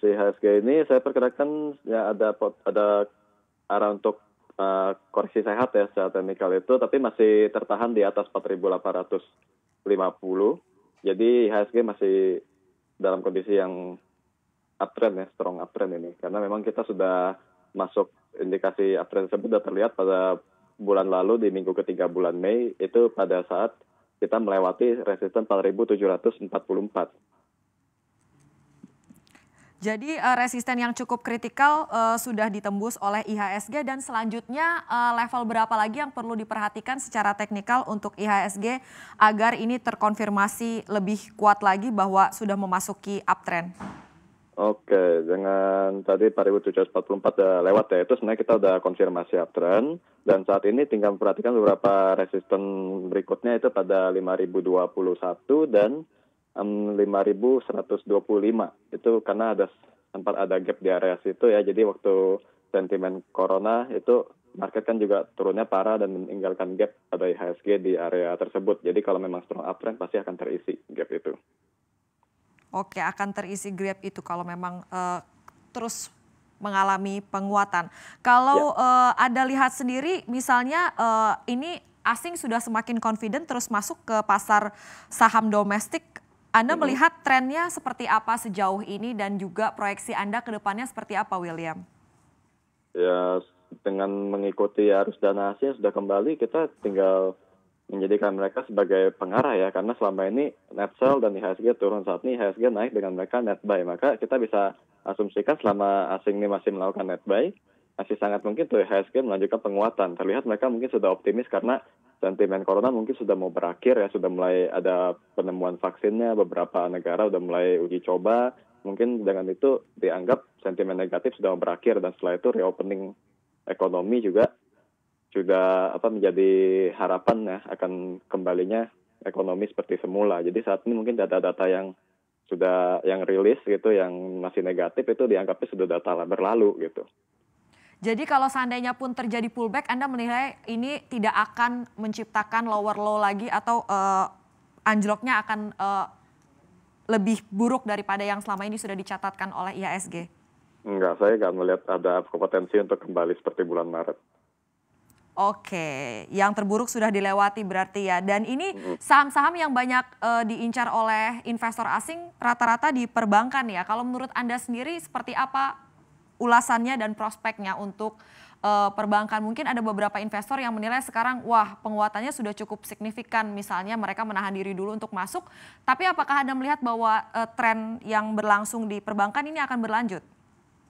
posisi HSG ini saya perkirakan ya ada ada arah untuk uh, koreksi sehat ya secara teknikal itu tapi masih tertahan di atas 4.850. Jadi HSG masih dalam kondisi yang uptrend ya, strong uptrend ini karena memang kita sudah masuk indikasi uptrend tersebut sudah terlihat pada bulan lalu di minggu ketiga bulan Mei itu pada saat kita melewati resisten 4.744 jadi uh, resisten yang cukup kritikal uh, sudah ditembus oleh IHSG dan selanjutnya uh, level berapa lagi yang perlu diperhatikan secara teknikal untuk IHSG agar ini terkonfirmasi lebih kuat lagi bahwa sudah memasuki uptrend. Oke, dengan tadi 4744 sudah lewat ya, itu sebenarnya kita sudah konfirmasi uptrend dan saat ini tinggal memperhatikan beberapa resisten berikutnya itu pada 5021 dan 5125 itu karena ada sempat ada gap di area situ ya jadi waktu sentimen corona itu market kan juga turunnya parah dan meninggalkan gap pada IHSG di area tersebut jadi kalau memang strong uptrend pasti akan terisi gap itu Oke akan terisi gap itu kalau memang uh, terus mengalami penguatan. Kalau ya. uh, Anda lihat sendiri misalnya uh, ini asing sudah semakin confident terus masuk ke pasar saham domestik anda hmm. melihat trennya seperti apa sejauh ini dan juga proyeksi Anda ke depannya seperti apa, William? Ya, dengan mengikuti arus dana asing sudah kembali, kita tinggal menjadikan mereka sebagai pengarah ya, karena selama ini net sell dan IHSG turun saat ini IHSG naik dengan mereka net buy, maka kita bisa asumsikan selama asing ini masih melakukan net buy, masih sangat mungkin tuh IHSG melanjutkan penguatan. Terlihat mereka mungkin sudah optimis karena Sentimen corona mungkin sudah mau berakhir ya, sudah mulai ada penemuan vaksinnya, beberapa negara sudah mulai uji coba, mungkin dengan itu dianggap sentimen negatif sudah berakhir dan setelah itu reopening ekonomi juga sudah apa menjadi harapan ya akan kembalinya ekonomi seperti semula. Jadi saat ini mungkin data-data yang sudah yang rilis gitu yang masih negatif itu dianggapnya sudah data berlalu gitu. Jadi kalau seandainya pun terjadi pullback, Anda menilai ini tidak akan menciptakan lower low lagi atau uh, anjloknya akan uh, lebih buruk daripada yang selama ini sudah dicatatkan oleh IASG? Enggak, saya nggak melihat ada potensi untuk kembali seperti bulan Maret. Oke, yang terburuk sudah dilewati berarti ya. Dan ini mm-hmm. saham-saham yang banyak uh, diincar oleh investor asing rata-rata di perbankan ya. Kalau menurut Anda sendiri seperti apa ulasannya dan prospeknya untuk uh, perbankan. Mungkin ada beberapa investor yang menilai sekarang, wah penguatannya sudah cukup signifikan. Misalnya mereka menahan diri dulu untuk masuk. Tapi apakah Anda melihat bahwa uh, tren yang berlangsung di perbankan ini akan berlanjut?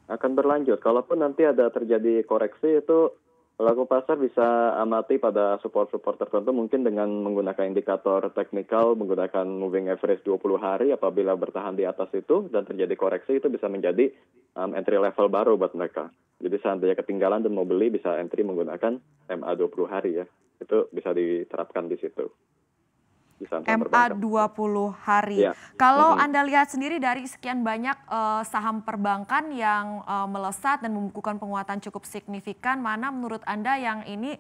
Akan berlanjut. Kalaupun nanti ada terjadi koreksi itu Pelaku pasar bisa amati pada support-support tertentu mungkin dengan menggunakan indikator teknikal, menggunakan moving average 20 hari apabila bertahan di atas itu dan terjadi koreksi itu bisa menjadi um, entry level baru buat mereka. Jadi seandainya ketinggalan dan mau beli bisa entry menggunakan MA 20 hari ya. Itu bisa diterapkan di situ. MA 20 hari. Ya. Kalau -hmm. Anda lihat sendiri dari sekian banyak uh, saham perbankan yang uh, melesat dan membukukan penguatan cukup signifikan, mana menurut Anda yang ini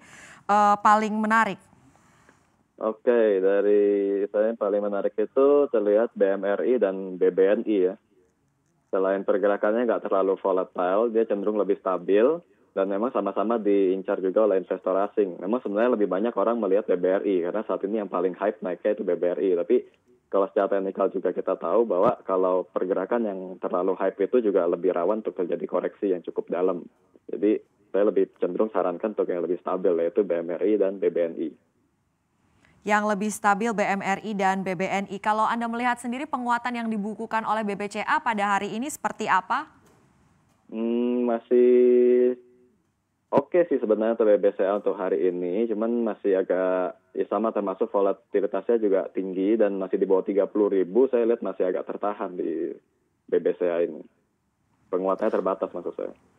uh, paling menarik? Oke, dari saya yang paling menarik itu terlihat BMRI dan BBNI ya. Selain pergerakannya nggak terlalu volatile, dia cenderung lebih stabil dan memang sama-sama diincar juga oleh investor asing. Memang sebenarnya lebih banyak orang melihat BBRI karena saat ini yang paling hype naiknya itu BBRI. Tapi kalau secara teknikal juga kita tahu bahwa kalau pergerakan yang terlalu hype itu juga lebih rawan untuk terjadi koreksi yang cukup dalam. Jadi saya lebih cenderung sarankan untuk yang lebih stabil yaitu BMRI dan BBNI. Yang lebih stabil BMRI dan BBNI. Kalau Anda melihat sendiri penguatan yang dibukukan oleh BBCA pada hari ini seperti apa? Hmm, masih Oke sih sebenarnya untuk BBCA untuk hari ini, cuman masih agak ya sama termasuk volatilitasnya juga tinggi dan masih di bawah 30 ribu, saya lihat masih agak tertahan di BBCA ini. Penguatannya terbatas maksud saya.